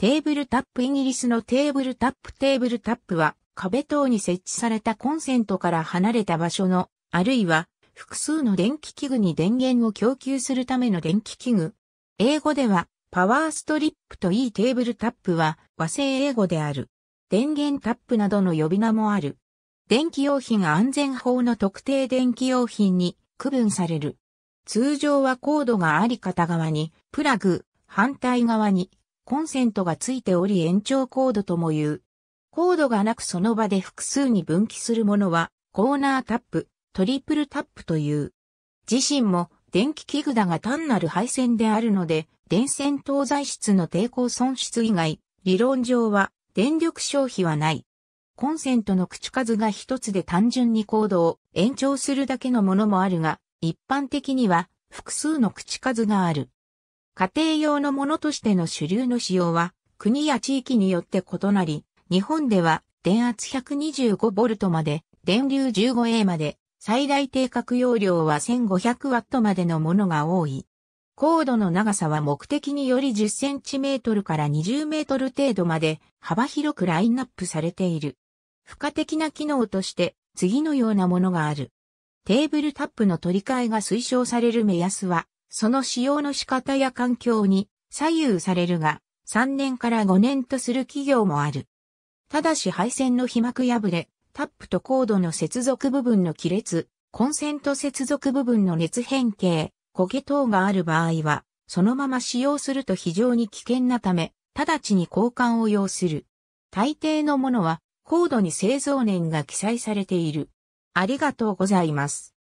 テーブルタップイギリスのテーブルタップテーブルタップは壁等に設置されたコンセントから離れた場所の、あるいは複数の電気器具に電源を供給するための電気器具。英語ではパワーストリップといいテーブルタップは和製英語である。電源タップなどの呼び名もある。電気用品安全法の特定電気用品に区分される。通常はコードがあり片側に、プラグ、反対側にコンセントがついており延長コードとも言う。コードがなくその場で複数に分岐するものは、コーナータップ、トリプルタップという。自身も電気器具だが単なる配線であるので、電線搭載室の抵抗損失以外、理論上は電力消費はない。コンセントの口数が一つで単純にコードを延長するだけのものもあるが、一般的には複数の口数がある。家庭用のものとしての主流の使用は、国や地域によって異なり、日本では電圧 125V まで、電流 15A まで、最大定格容量は 1500W までのものが多い。高度の長さは目的により 10cm から 20m 程度まで幅広くラインナップされている。付加的な機能として次のようなものがある。テーブルタップの取り替えが推奨される目安はその使用の仕方や環境に左右されるが、3年から5年とする企業もある。ただし配線の被膜破れ、タップとコードの接続部分の亀裂、コンセント接続部分の熱変形、焦げ等がある場合は、そのまま使用すると非常に危険なため、直ちに交換を要する。大抵のものは、コードに製造年が記載されている。ありがとうございます。